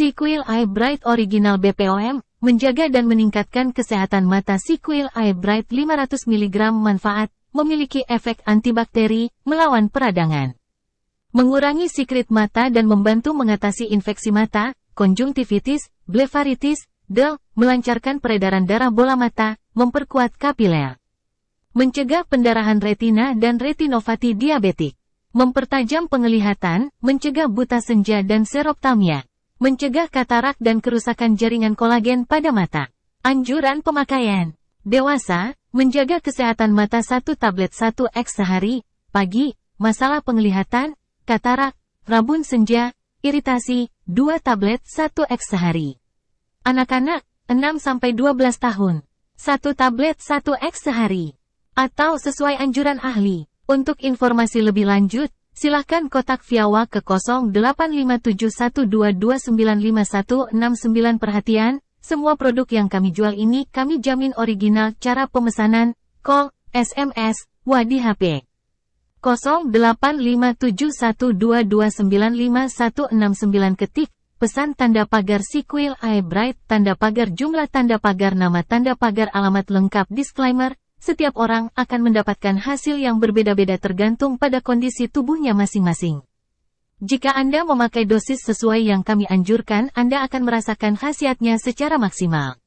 Sequel Eye Bright original BPOM menjaga dan meningkatkan kesehatan mata Sequel Eye Bright 500 mg manfaat, memiliki efek antibakteri, melawan peradangan. Mengurangi sikrit mata dan membantu mengatasi infeksi mata, konjungtivitis, blefaritis, del, melancarkan peredaran darah bola mata, memperkuat kapiler. Mencegah pendarahan retina dan retinopati diabetik. Mempertajam penglihatan, mencegah buta senja dan seroptamia mencegah katarak dan kerusakan jaringan kolagen pada mata. Anjuran pemakaian Dewasa, menjaga kesehatan mata satu tablet 1 X sehari, pagi, masalah penglihatan, katarak, rabun senja, iritasi, 2 tablet 1 X sehari. Anak-anak, 6-12 tahun, 1 tablet 1 X sehari. Atau sesuai anjuran ahli. Untuk informasi lebih lanjut, Silahkan kotak Viawa ke 085712295169 perhatian, semua produk yang kami jual ini kami jamin original cara pemesanan, call, SMS, wadi HP. 085712295169 ketik, pesan tanda pagar sequel eye bright tanda pagar jumlah tanda pagar nama tanda pagar alamat lengkap disclaimer, setiap orang akan mendapatkan hasil yang berbeda-beda tergantung pada kondisi tubuhnya masing-masing. Jika Anda memakai dosis sesuai yang kami anjurkan, Anda akan merasakan khasiatnya secara maksimal.